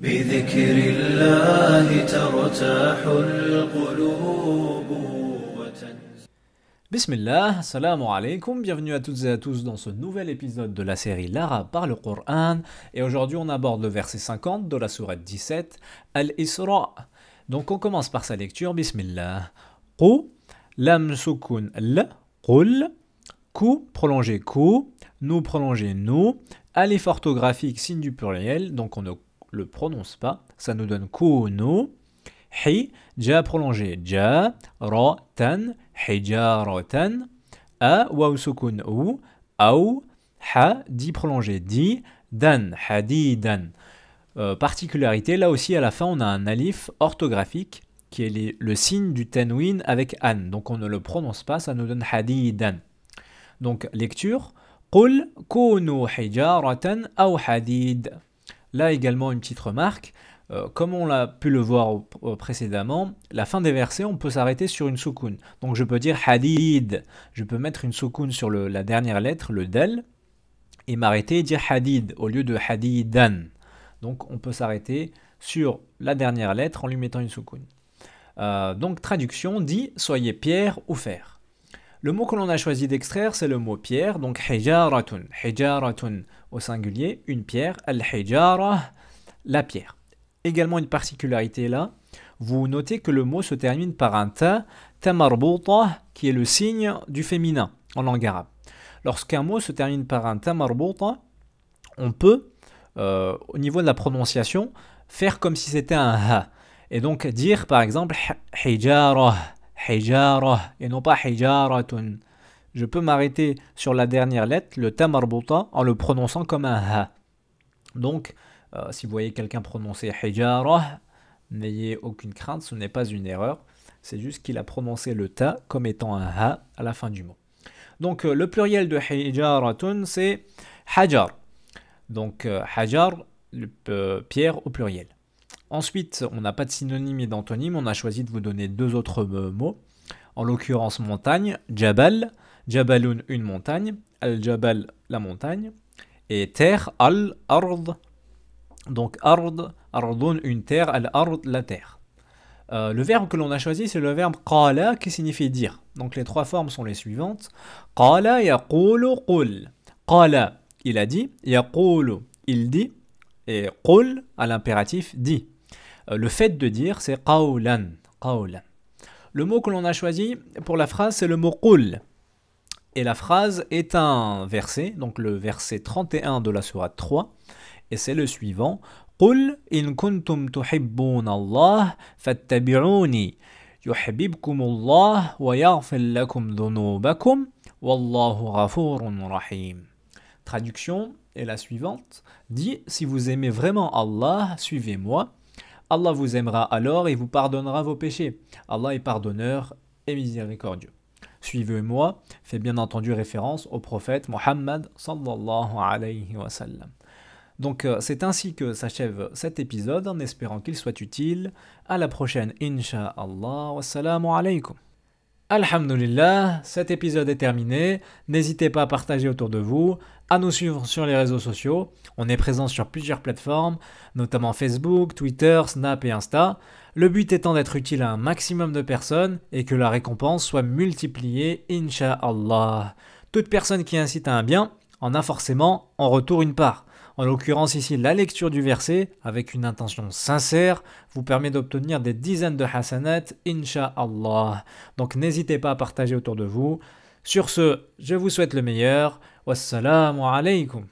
بذكر الله ترتاح القلوب Bismillah, assalamu alaikum, bienvenue à toutes et à tous dans ce nouvel épisode de la série L'Arabe par le Coran. Et aujourd'hui, on aborde le verset 50 de la sourate 17, Al-Isra. Donc, on commence par sa lecture, Bismillah. Qu, lam sukun l, qul, ku prolongé ku, nous prolonger nous, alif orthographique, signe du pluriel, donc on ne le prononce pas, ça nous donne kunu, hi, ja prolongé, ja, ra, tan, tan ».« a, waou, sukun ou, au »« ha, di prolongé, di, dan, hadidan. Euh, particularité, là aussi à la fin on a un alif orthographique qui est le signe du tanwin avec an. Donc on ne le prononce pas, ça nous donne hadidan. Donc lecture, قل كونوا حجارة أو hadid ». Là également une petite remarque, euh, comme on l'a pu le voir précédemment, la fin des versets, on peut s'arrêter sur une soukoun. Donc je peux dire hadid, je peux mettre une soukoun sur la dernière lettre, le del, et m'arrêter et dire hadid au lieu de hadidan. Donc on peut s'arrêter sur la dernière lettre en lui mettant une soukoun. Euh, donc traduction dit soyez pierre ou fer. Le mot que l'on a choisi d'extraire, c'est le mot pierre, donc hijaratun. Hijaratun au singulier, une pierre, al-hijara, la pierre. Également une particularité là, vous notez que le mot se termine par un ta, tamarbouta, qui est le signe du féminin en langue arabe. Lorsqu'un mot se termine par un ta on peut, euh, au niveau de la prononciation, faire comme si c'était un ha. Et donc dire par exemple hijara et non pas Hijaratun. Je peux m'arrêter sur la dernière lettre, le tamarbuta, en le prononçant comme un ha. Donc, euh, si vous voyez quelqu'un prononcer Hijara, n'ayez aucune crainte, ce n'est pas une erreur. C'est juste qu'il a prononcé le ta comme étant un ha à la fin du mot. Donc, euh, le pluriel de Hijaratun, c'est Hajar. Donc, euh, Hajar, pierre au pluriel. Ensuite, on n'a pas de synonyme et d'antonyme, on a choisi de vous donner deux autres euh, mots. En l'occurrence, montagne, Jabal, Jabalun, une montagne, Al-Jabal, la montagne, et terre, Al-Ard. Donc, Ard, Ardun, une terre, Al-Ard, la terre. Euh, le verbe que l'on a choisi, c'est le verbe qala qui signifie dire. Donc les trois formes sont les suivantes. Qala yaqulu qul. Qala, il a dit. Yaqulu, il dit. Et qul, à l'impératif, dit. Euh, le fait de dire, c'est qaulan, qaulan. Le mot que l'on a choisi pour la phrase, c'est le mot qul. Et la phrase est un verset, donc le verset 31 de la sourate 3, et c'est le suivant قل إن كنتم تحبون الله فاتبعوني يحببكم الله ويغفر لكم ذنوبكم والله غفور رحيم Traduction est la suivante. Dit, si vous aimez vraiment Allah, suivez-moi. Allah vous aimera alors et vous pardonnera vos péchés. Allah est pardonneur et miséricordieux. Suivez-moi fait bien entendu référence au prophète Mohammed sallallahu alayhi wa sallam. Donc euh, c'est ainsi que s'achève cet épisode en espérant qu'il soit utile. À la prochaine, inshaAllah. Wassalamu alaikum. Alhamdulillah, cet épisode est terminé. N'hésitez pas à partager autour de vous, à nous suivre sur les réseaux sociaux. On est présent sur plusieurs plateformes, notamment Facebook, Twitter, Snap et Insta. Le but étant d'être utile à un maximum de personnes et que la récompense soit multipliée, Inch'Allah. Toute personne qui incite à un bien en a forcément en retour une part. En l'occurrence ici, la lecture du verset, avec une intention sincère, vous permet d'obtenir des dizaines de hasanat, insha'Allah. Donc n'hésitez pas à partager autour de vous. Sur ce, je vous souhaite le meilleur. Wassalamu alaikum.